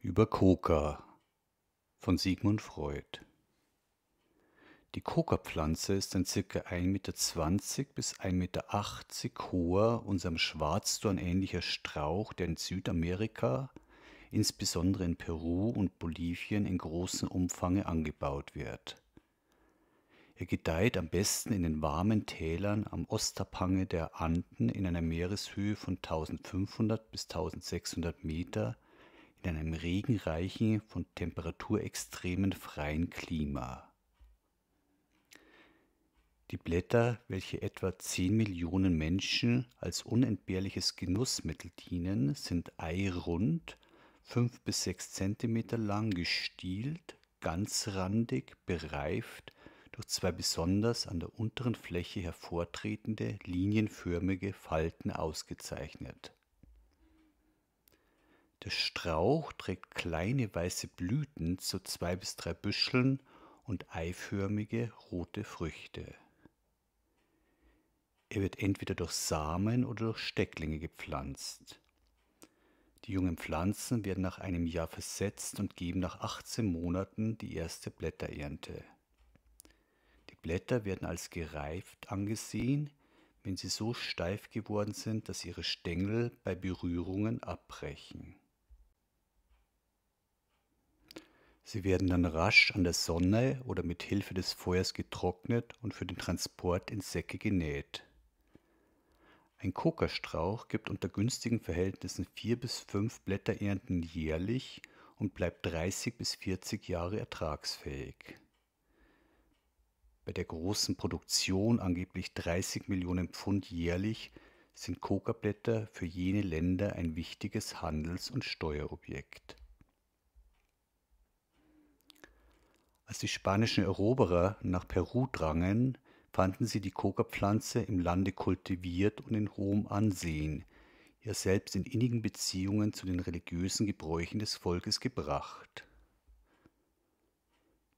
über Koka von Sigmund Freud. Die Koka-Pflanze ist ein ca. 1,20 Meter bis 1,80 Meter hoher, unserem Schwarzdorn ähnlicher Strauch, der in Südamerika, insbesondere in Peru und Bolivien, in großem Umfang angebaut wird. Er gedeiht am besten in den warmen Tälern am Osterpange der Anden in einer Meereshöhe von 1500 bis 1600 Meter in einem regenreichen, von temperaturextremen freien Klima. Die Blätter, welche etwa 10 Millionen Menschen als unentbehrliches Genussmittel dienen, sind eirund, 5 bis 6 cm lang, gestielt, ganzrandig, bereift durch zwei besonders an der unteren Fläche hervortretende, linienförmige Falten ausgezeichnet der Strauch trägt kleine weiße Blüten zu zwei bis drei Büscheln und eiförmige rote Früchte. Er wird entweder durch Samen oder durch Stecklinge gepflanzt. Die jungen Pflanzen werden nach einem Jahr versetzt und geben nach 18 Monaten die erste Blätterernte. Die Blätter werden als gereift angesehen, wenn sie so steif geworden sind, dass ihre Stängel bei Berührungen abbrechen. Sie werden dann rasch an der Sonne oder mit Hilfe des Feuers getrocknet und für den Transport in Säcke genäht. Ein Kokastrauch gibt unter günstigen Verhältnissen vier bis fünf Blätterernten jährlich und bleibt 30 bis 40 Jahre ertragsfähig. Bei der großen Produktion angeblich 30 Millionen Pfund jährlich sind Kokablätter für jene Länder ein wichtiges Handels- und Steuerobjekt. Als die spanischen Eroberer nach Peru drangen, fanden sie die Coca-Pflanze im Lande kultiviert und in hohem Ansehen, ja selbst in innigen Beziehungen zu den religiösen Gebräuchen des Volkes gebracht.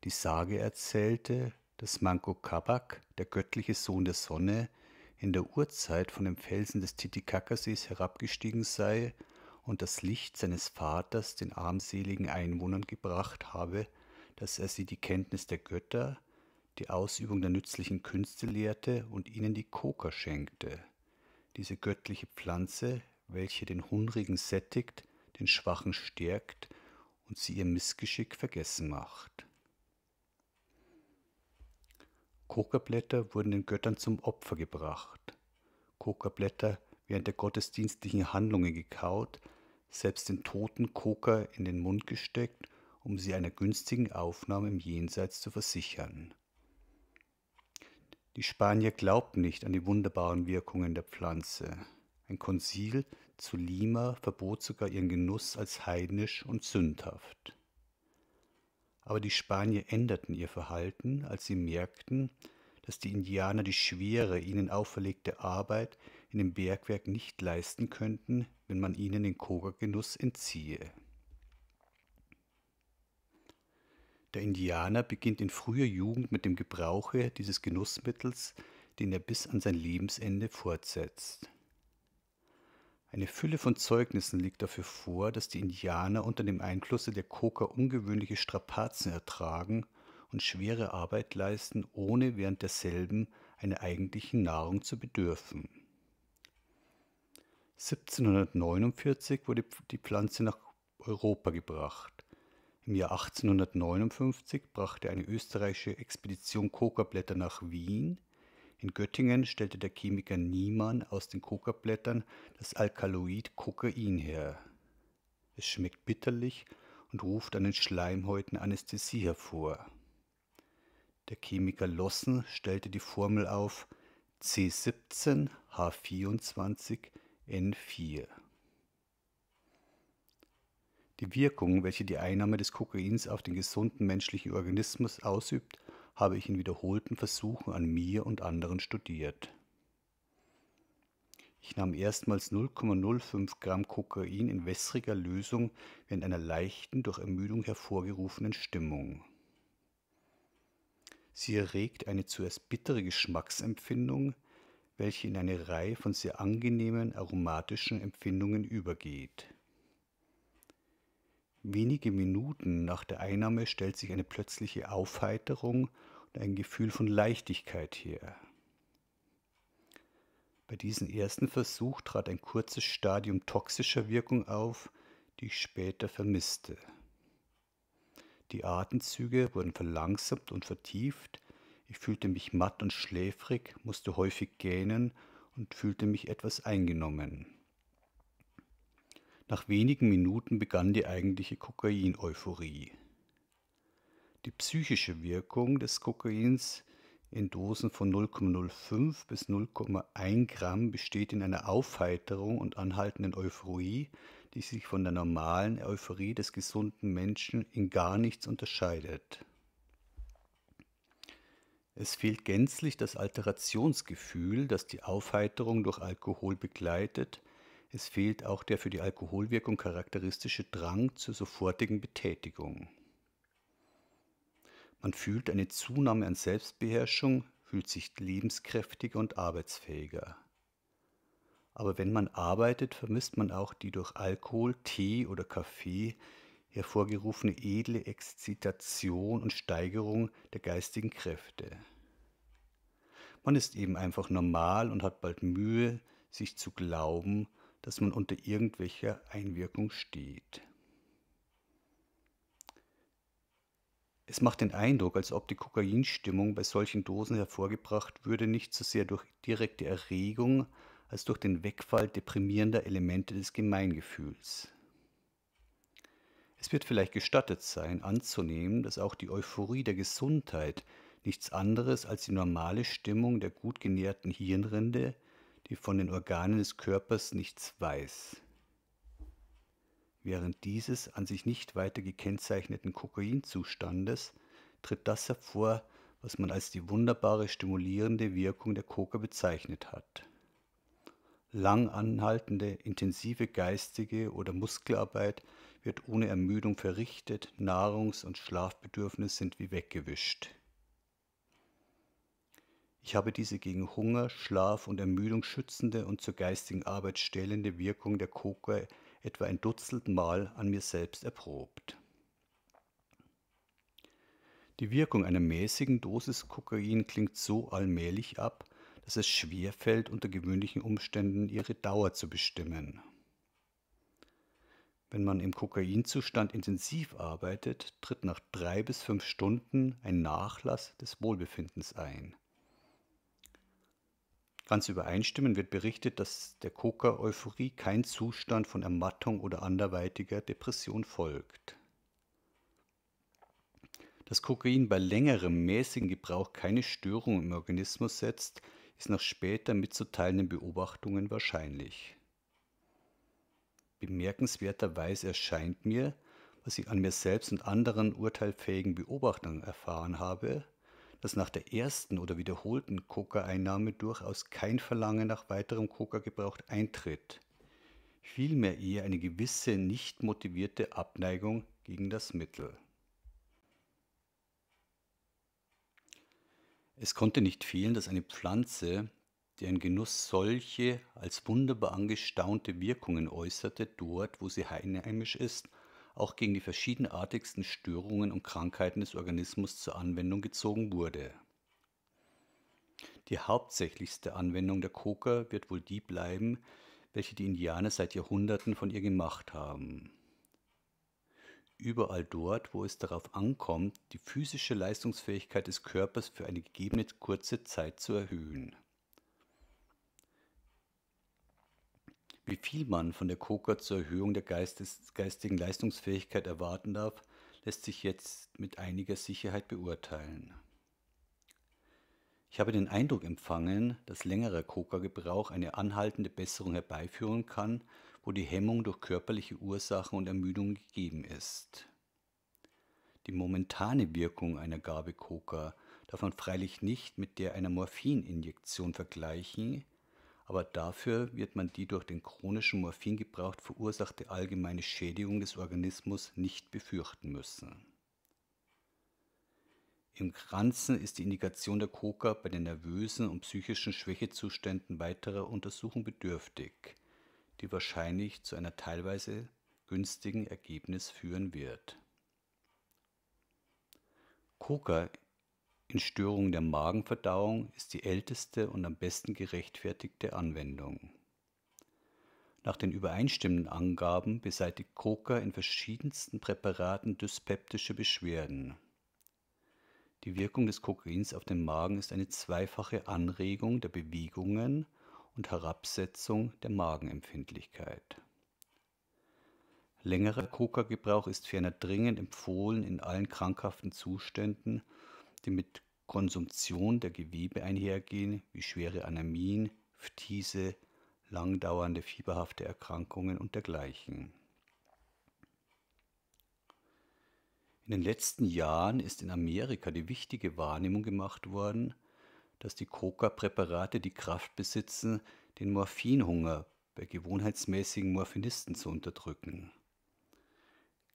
Die Sage erzählte, dass Manco Cabac, der göttliche Sohn der Sonne, in der Urzeit von dem Felsen des Titicacasees herabgestiegen sei und das Licht seines Vaters den armseligen Einwohnern gebracht habe, dass er sie die Kenntnis der Götter, die Ausübung der nützlichen Künste lehrte und ihnen die Koka schenkte, diese göttliche Pflanze, welche den Hungrigen sättigt, den Schwachen stärkt und sie ihr Missgeschick vergessen macht. Kokablätter wurden den Göttern zum Opfer gebracht. Kokablätter während der gottesdienstlichen Handlungen gekaut, selbst den toten Koka in den Mund gesteckt um sie einer günstigen Aufnahme im Jenseits zu versichern. Die Spanier glaubten nicht an die wunderbaren Wirkungen der Pflanze. Ein Konzil zu Lima verbot sogar ihren Genuss als heidnisch und sündhaft. Aber die Spanier änderten ihr Verhalten, als sie merkten, dass die Indianer die schwere, ihnen auferlegte Arbeit in dem Bergwerk nicht leisten könnten, wenn man ihnen den Kogergenuss entziehe. Der Indianer beginnt in früher Jugend mit dem Gebrauche dieses Genussmittels, den er bis an sein Lebensende fortsetzt. Eine Fülle von Zeugnissen liegt dafür vor, dass die Indianer unter dem Einflusse der Koka ungewöhnliche Strapazen ertragen und schwere Arbeit leisten, ohne während derselben einer eigentlichen Nahrung zu bedürfen. 1749 wurde die Pflanze nach Europa gebracht. Im Jahr 1859 brachte eine österreichische Expedition Kokablätter nach Wien. In Göttingen stellte der Chemiker Niemann aus den Kokablättern das Alkaloid Kokain her. Es schmeckt bitterlich und ruft an den Schleimhäuten Anästhesie hervor. Der Chemiker Lossen stellte die Formel auf C17H24N4. Die Wirkung, welche die Einnahme des Kokains auf den gesunden menschlichen Organismus ausübt, habe ich in wiederholten Versuchen an mir und anderen studiert. Ich nahm erstmals 0,05 Gramm Kokain in wässriger Lösung während einer leichten, durch Ermüdung hervorgerufenen Stimmung. Sie erregt eine zuerst bittere Geschmacksempfindung, welche in eine Reihe von sehr angenehmen aromatischen Empfindungen übergeht. Wenige Minuten nach der Einnahme stellt sich eine plötzliche Aufheiterung und ein Gefühl von Leichtigkeit her. Bei diesem ersten Versuch trat ein kurzes Stadium toxischer Wirkung auf, die ich später vermisste. Die Atemzüge wurden verlangsamt und vertieft, ich fühlte mich matt und schläfrig, musste häufig gähnen und fühlte mich etwas eingenommen. Nach wenigen Minuten begann die eigentliche Kokain-Euphorie. Die psychische Wirkung des Kokains in Dosen von 0,05 bis 0,1 Gramm besteht in einer Aufheiterung und anhaltenden Euphorie, die sich von der normalen Euphorie des gesunden Menschen in gar nichts unterscheidet. Es fehlt gänzlich das Alterationsgefühl, das die Aufheiterung durch Alkohol begleitet es fehlt auch der für die Alkoholwirkung charakteristische Drang zur sofortigen Betätigung. Man fühlt eine Zunahme an Selbstbeherrschung, fühlt sich lebenskräftiger und arbeitsfähiger. Aber wenn man arbeitet, vermisst man auch die durch Alkohol, Tee oder Kaffee hervorgerufene edle Exzitation und Steigerung der geistigen Kräfte. Man ist eben einfach normal und hat bald Mühe, sich zu glauben, dass man unter irgendwelcher Einwirkung steht. Es macht den Eindruck, als ob die Kokainstimmung bei solchen Dosen hervorgebracht würde, nicht so sehr durch direkte Erregung, als durch den Wegfall deprimierender Elemente des Gemeingefühls. Es wird vielleicht gestattet sein, anzunehmen, dass auch die Euphorie der Gesundheit nichts anderes als die normale Stimmung der gut genährten Hirnrinde die von den Organen des Körpers nichts weiß. Während dieses an sich nicht weiter gekennzeichneten Kokainzustandes tritt das hervor, was man als die wunderbare stimulierende Wirkung der Koka bezeichnet hat. Lang anhaltende, intensive geistige oder Muskelarbeit wird ohne Ermüdung verrichtet, Nahrungs- und Schlafbedürfnisse sind wie weggewischt. Ich habe diese gegen Hunger, Schlaf und Ermüdung schützende und zur geistigen Arbeit stellende Wirkung der Koka etwa ein Dutzend Mal an mir selbst erprobt. Die Wirkung einer mäßigen Dosis Kokain klingt so allmählich ab, dass es schwer fällt, unter gewöhnlichen Umständen ihre Dauer zu bestimmen. Wenn man im Kokainzustand intensiv arbeitet, tritt nach drei bis fünf Stunden ein Nachlass des Wohlbefindens ein. Ganz übereinstimmend wird berichtet, dass der Coca-Euphorie kein Zustand von Ermattung oder anderweitiger Depression folgt. Dass Kokain bei längerem mäßigen Gebrauch keine Störung im Organismus setzt, ist nach später mitzuteilenden Beobachtungen wahrscheinlich. Bemerkenswerterweise erscheint mir, was ich an mir selbst und anderen urteilfähigen Beobachtern erfahren habe, dass nach der ersten oder wiederholten Coca-Einnahme durchaus kein Verlangen nach weiterem Coca-Gebrauch eintritt, vielmehr eher eine gewisse nicht motivierte Abneigung gegen das Mittel. Es konnte nicht fehlen, dass eine Pflanze, deren Genuss solche als wunderbar angestaunte Wirkungen äußerte, dort, wo sie heimisch ist, auch gegen die verschiedenartigsten Störungen und Krankheiten des Organismus zur Anwendung gezogen wurde. Die hauptsächlichste Anwendung der Koka wird wohl die bleiben, welche die Indianer seit Jahrhunderten von ihr gemacht haben. Überall dort, wo es darauf ankommt, die physische Leistungsfähigkeit des Körpers für eine gegebene kurze Zeit zu erhöhen. wie viel man von der Coca zur Erhöhung der Geistes, geistigen Leistungsfähigkeit erwarten darf, lässt sich jetzt mit einiger Sicherheit beurteilen. Ich habe den Eindruck empfangen, dass längerer Coca-Gebrauch eine anhaltende Besserung herbeiführen kann, wo die Hemmung durch körperliche Ursachen und Ermüdung gegeben ist. Die momentane Wirkung einer Gabe Coca darf man freilich nicht mit der einer Morphininjektion vergleichen, aber dafür wird man die durch den chronischen Morphingebrauch verursachte allgemeine Schädigung des Organismus nicht befürchten müssen. Im Kranzen ist die Indikation der Koka bei den nervösen und psychischen Schwächezuständen weiterer Untersuchung bedürftig, die wahrscheinlich zu einer teilweise günstigen Ergebnis führen wird. Koka in Störungen der Magenverdauung ist die älteste und am besten gerechtfertigte Anwendung. Nach den übereinstimmenden Angaben beseitigt Koka in verschiedensten Präparaten dyspeptische Beschwerden. Die Wirkung des Kokains auf den Magen ist eine zweifache Anregung der Bewegungen und Herabsetzung der Magenempfindlichkeit. Längerer Koka-Gebrauch ist ferner dringend empfohlen in allen krankhaften Zuständen – die mit Konsumption der Gewebe einhergehen, wie schwere Anämien, Phthise, langdauernde fieberhafte Erkrankungen und dergleichen. In den letzten Jahren ist in Amerika die wichtige Wahrnehmung gemacht worden, dass die Coca-Präparate die Kraft besitzen, den Morphinhunger bei gewohnheitsmäßigen Morphinisten zu unterdrücken.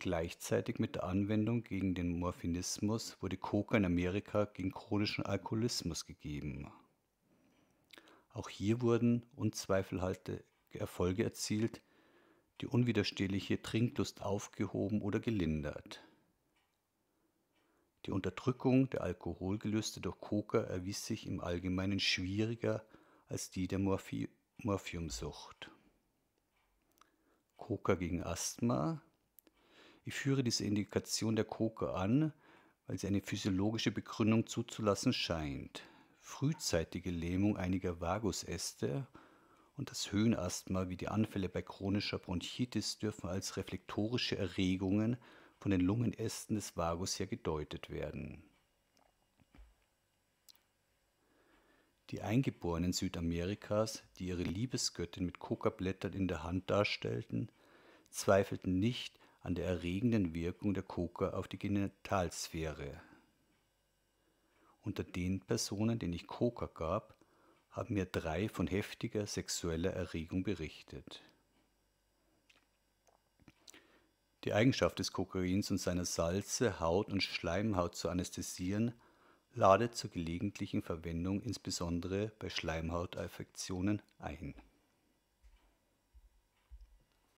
Gleichzeitig mit der Anwendung gegen den Morphinismus wurde Coca in Amerika gegen chronischen Alkoholismus gegeben. Auch hier wurden unzweifelhafte Erfolge erzielt, die unwiderstehliche Trinklust aufgehoben oder gelindert. Die Unterdrückung der Alkoholgelüste durch Coca erwies sich im Allgemeinen schwieriger als die der Morphi Morphiumsucht. Coca gegen Asthma ich führe diese Indikation der Koke an, weil sie eine physiologische Begründung zuzulassen scheint. Frühzeitige Lähmung einiger Vagusäste und das Höhenasthma wie die Anfälle bei chronischer Bronchitis dürfen als reflektorische Erregungen von den Lungenästen des Vagus her gedeutet werden. Die Eingeborenen Südamerikas, die ihre Liebesgöttin mit Kokablättern in der Hand darstellten, zweifelten nicht, an der erregenden Wirkung der Koka auf die Genitalsphäre. Unter den Personen, denen ich Koka gab, haben mir drei von heftiger sexueller Erregung berichtet. Die Eigenschaft des Kokains und seiner Salze, Haut und Schleimhaut zu anästhesieren, ladet zur gelegentlichen Verwendung insbesondere bei Schleimhautaffektionen ein.